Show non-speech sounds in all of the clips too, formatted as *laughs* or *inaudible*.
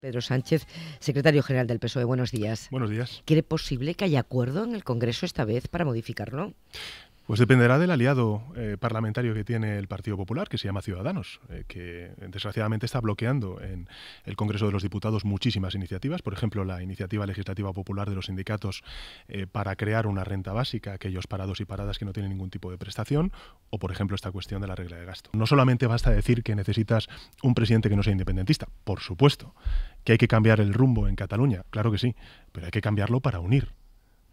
Pedro Sánchez, secretario general del PSOE. Buenos días. Buenos días. ¿Quiere posible que haya acuerdo en el Congreso esta vez para modificarlo? Pues dependerá del aliado eh, parlamentario que tiene el Partido Popular, que se llama Ciudadanos, eh, que eh, desgraciadamente está bloqueando en el Congreso de los Diputados muchísimas iniciativas, por ejemplo, la iniciativa legislativa popular de los sindicatos para crear una renta básica aquellos parados y paradas que no tienen ningún tipo de prestación, o por ejemplo esta cuestión de la regla de gasto. No solamente basta decir que necesitas un presidente que no sea independentista, por supuesto, que hay que cambiar el rumbo en Cataluña, claro que sí, pero hay que cambiarlo para unir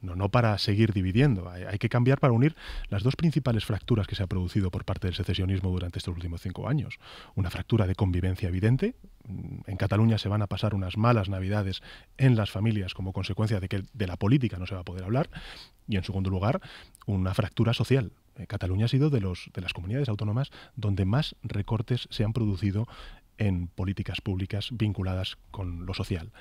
no, no para seguir dividiendo. Hay, que cambiar para unir las dos principales fracturas que se ha producido por parte del secesionismo durante estos últimos cinco años. Una fractura de convivencia evidente. Mm, en Cataluña se van a pasar unas malas navidades en las familias como consecuencia de que de la política no se va a poder hablar. Y en segundo lugar, una fractura social. Eh, Cataluña ha sido de, de las comunidades autónomas donde más recortes se han producido en políticas públicas vinculadas con lo social.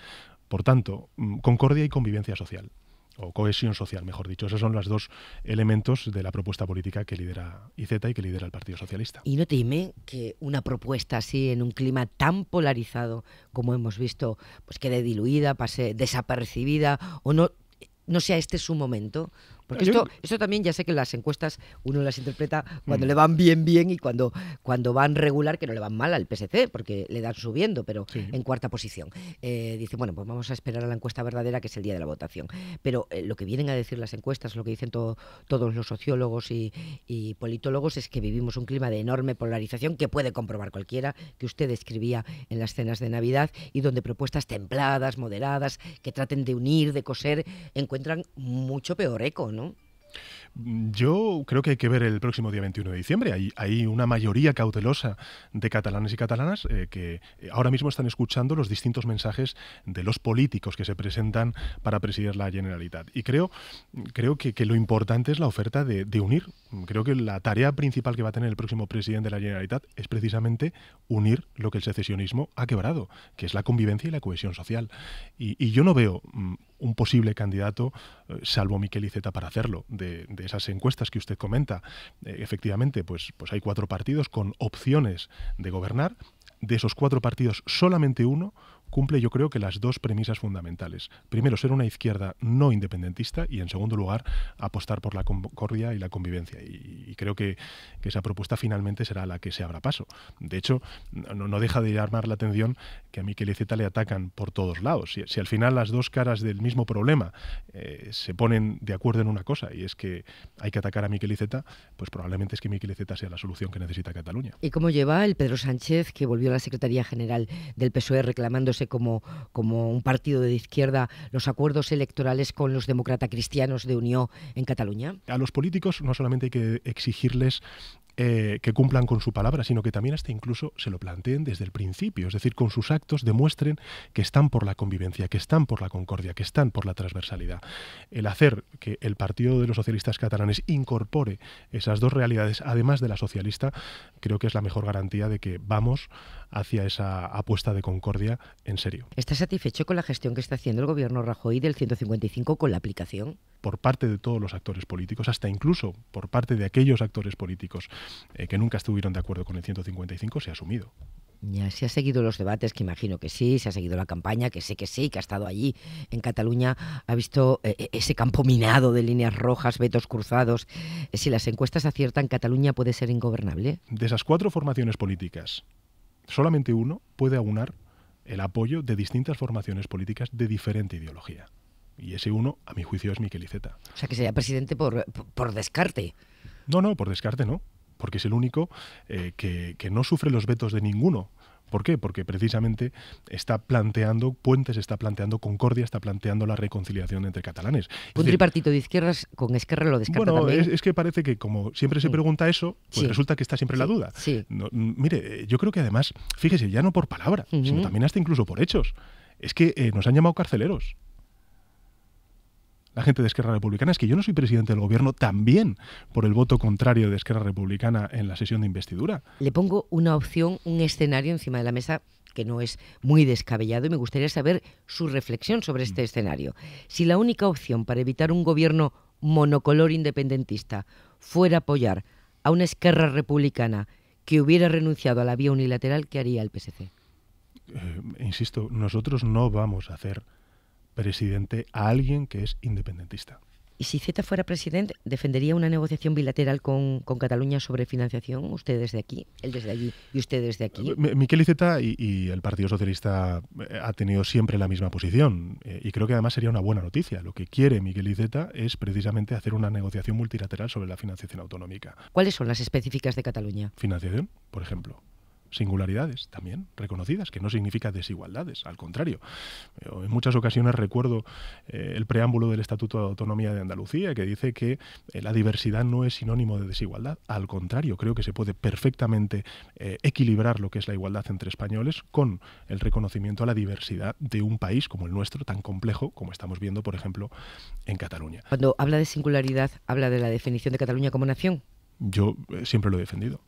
Por tanto, mm, concordia y convivencia social o cohesión social, mejor dicho. Esos son los dos elementos de la propuesta política que lidera IZ y que lidera el Partido Socialista. ¿Y no teme que una propuesta así, en un clima tan polarizado como hemos visto, pues quede diluida, pase desapercibida o no, no sea este su momento porque esto, también ya sé que las encuestas uno las interpreta cuando mm. le van bien, bien y cuando, cuando van regular, que no le van mal al PSC, porque le dan subiendo, pero en cuarta posición. Eh, dice, bueno, pues vamos a esperar a la encuesta verdadera, que es el día de la votación. Pero eh, lo que vienen a decir las encuestas, lo que dicen todos los sociólogos y, politólogos, es que vivimos un clima de enorme polarización que puede comprobar cualquiera, que usted describía en las cenas de Navidad, y donde propuestas templadas, moderadas, que traten de unir, de coser, encuentran mucho peor eco, ¿no? Yo creo que hay que ver el próximo día 21 de diciembre. Hay, una mayoría cautelosa de catalanes y catalanas eh, que eh, ahora mismo están escuchando los distintos mensajes de los políticos que se presentan para presidir la Generalitat. Y creo, creo que, lo importante es la oferta de, unir. Creo que la tarea principal que va a tener el próximo presidente de la Generalitat es precisamente unir lo que el secesionismo ha quebrado, que es la convivencia y la cohesión social. y yo no veo mm, un posible candidato, eh, salvo Miquel Iceta para hacerlo, de, esas encuestas que usted comenta. Eh, efectivamente, pues, pues hay cuatro partidos con opciones de gobernar. De esos cuatro partidos, solamente uno cumple yo creo que las dos premisas fundamentales. Primero, ser una izquierda no independentista y en segundo lugar, apostar por la concordia y la convivencia. Y, creo que, esa propuesta finalmente será la que se abra paso. De hecho, no, deja de llamar la atención que a Miquel y Z le atacan por todos lados. Si, al final las dos caras del mismo problema eh, se ponen de acuerdo en una cosa y es que hay que atacar a Miquel y Z, pues probablemente es que Miquel y Z sea la solución que necesita Cataluña. ¿Y cómo lleva el Pedro Sánchez que volvió a la Secretaría General del PSOE reclamándose como, como un partido de izquierda los acuerdos electorales con los demócratas cristianos de Unión en Cataluña? A los políticos no solamente hay que exigirles eh, que cumplan con su palabra, sino que también hasta incluso se lo planteen desde el principio, es decir, con sus actos demuestren que están por la convivencia, que están por la concordia, que están por la transversalidad. El hacer que el Partido de los Socialistas Catalanes incorpore esas dos realidades, además de la socialista, creo que es la mejor garantía de que vamos hacia esa apuesta de concordia en serio. ¿Está satisfecho con la gestión que está haciendo el gobierno Rajoy del 155 con la aplicación? Por parte de todos los actores políticos, hasta incluso por parte de aquellos actores políticos eh, que nunca estuvieron de acuerdo con el 155 se ha asumido. Ya, se ha seguido los debates, que imagino que sí, se ha seguido la campaña, que sé que sí, que ha estado allí en Cataluña, ha visto eh, eh, ese campo minado de líneas rojas, vetos cruzados. Si las encuestas aciertan, Cataluña puede ser ingobernable. De esas cuatro formaciones políticas, solamente uno puede aunar el apoyo de distintas formaciones políticas de diferente ideología. Y ese uno, a mi juicio, es Miquel Iceta. O sea, que sería presidente por descarte. No, no, por descarte no porque es el único eh, que, no sufre los vetos de ninguno. ¿Por qué? Porque precisamente está planteando puentes, está planteando concordia, está planteando la reconciliación entre catalanes. Un tripartito de izquierdas con Esquerra lo descarta Es, que parece que como siempre se pregunta eso, pues resulta que está siempre la duda. mire, yo creo que además, fíjese, ya no por palabra, sino también hasta incluso por hechos. Es que eh, nos han llamado carceleros la gente de Esquerra Republicana es que yo no soy presidente del gobierno también por el voto contrario de Esquerra Republicana en la sesión de investidura. Le pongo una opción, un escenario encima de la mesa que no es muy descabellado y me gustaría saber su reflexión sobre este mm. escenario. Si la única opción para evitar un gobierno monocolor independentista fuera apoyar a una Esquerra Republicana que hubiera renunciado a la vía unilateral, ¿qué haría el PSC? Eh, insisto, nosotros no vamos a hacer presidente a alguien que es independentista. ¿Y si Z fuera presidente, defendería una negociación bilateral con, Cataluña sobre financiación? ¿Usted desde aquí, él desde allí y usted desde aquí? Eh, Miquel Iceta y, y, el Partido Socialista eh, ha tenido siempre la misma posición eh, y creo que además sería una buena noticia. Lo que quiere Miquel Iceta es precisamente hacer una negociación multilateral sobre la financiación autonómica. ¿Cuáles son las específicas de Cataluña? Financiación, por ejemplo singularidades también reconocidas, que no significa desigualdades, al contrario. En muchas ocasiones recuerdo eh, el preámbulo del Estatuto de Autonomía de Andalucía, que dice que eh, la diversidad no es sinónimo de desigualdad, al contrario, creo que se puede perfectamente eh, equilibrar lo que es la igualdad entre españoles con el reconocimiento a la diversidad de un país como el nuestro, tan complejo como estamos viendo, por ejemplo, en Cataluña. Cuando habla de singularidad, habla de la definición de Cataluña como nación. Yo siempre lo he defendido.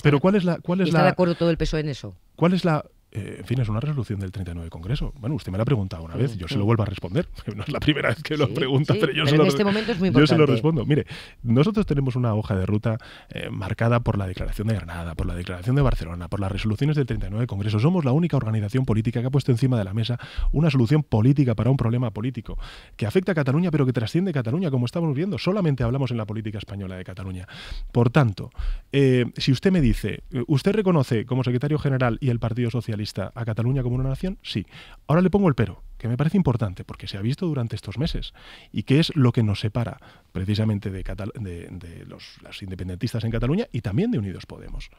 Pero ¿cuál es la, cuál es y está la, de acuerdo todo el peso en eso? ¿Cuál es la eh, en fin, es una resolución del 39 Congreso. Bueno, usted me la ha preguntado una vez, yo se lo mm. vuelvo a responder. *laughs* No es la primera vez que lo pregunta, pero este yo se lo, en este momento es muy importante. Yo se lo respondo. Mire, nosotros tenemos una hoja de ruta eh, marcada por la Declaración de Granada, por la Declaración de Barcelona, por las resoluciones del 39 Congreso. Somos la única organización política que ha puesto encima de la mesa una solución política para un problema político que afecta a Cataluña, pero que trasciende Cataluña, como estamos viendo. Solamente hablamos en la política española de Cataluña. Por tanto, eh, si usted me dice, usted reconoce como secretario general y el Partido Socialista a Cataluña como una nación? Sí. Ahora le pongo el pero, que me parece importante, porque se ha visto durante estos meses, y que es lo que nos separa precisamente de, de, los, los independentistas en Cataluña y también de Unidos Podemos.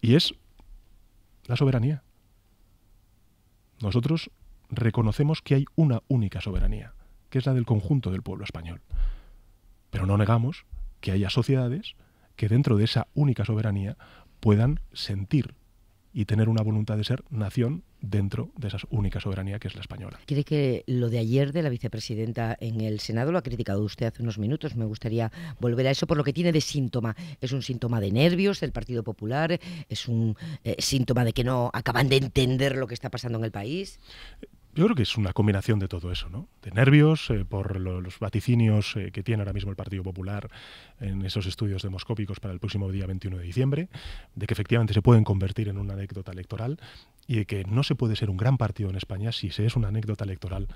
Y es la soberanía. Nosotros reconocemos que hay una única soberanía, que es la del conjunto del pueblo español. Pero no negamos que haya sociedades que dentro de esa única soberanía puedan sentir y tener una voluntad de ser nación dentro de esa única soberanía que es la española. ¿Cree que lo de ayer de la vicepresidenta en el Senado lo ha criticado usted hace unos minutos? Me gustaría volver a eso por lo que tiene de síntoma. Es un síntoma de nervios del Partido Popular, es un eh, síntoma de que no acaban de entender lo que está pasando en el país. Yo creo que es una combinación de todo eso, ¿no? De nervios eh, por los vaticinios eh, que tiene ahora mismo el Partido Popular en esos estudios demoscópicos para el próximo día 21 de diciembre, de que efectivamente se pueden convertir en una anécdota electoral y de que no se puede ser un gran partido en España si se es una anécdota electoral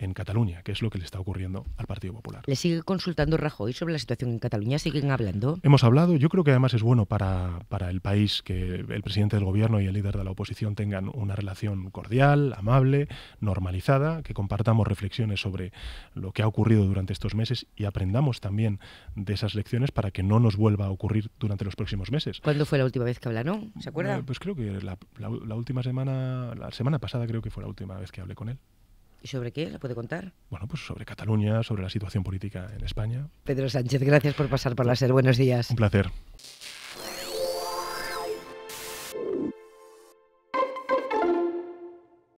en Cataluña, que es lo que le está ocurriendo al Partido Popular. ¿Le sigue consultando Rajoy sobre la situación en Cataluña? ¿Siguen hablando? Hemos hablado. Yo creo que además es bueno para, para el país que el presidente del gobierno y el líder de la oposición tengan una relación cordial, amable, normalizada, que compartamos reflexiones sobre lo que ha ocurrido durante estos meses y aprendamos también de esas lecciones para que no nos vuelva a ocurrir durante los próximos meses. ¿Cuándo fue la última vez que hablaron? ¿Se acuerda? Eh, pues creo que la última semana, la semana pasada creo que fue la última vez que hablé con él. ¿Y sobre qué? ¿La puede contar? Bueno, pues sobre Cataluña, sobre la situación política en España. Pedro Sánchez, gracias por pasar por la SER. Buenos días. Un placer.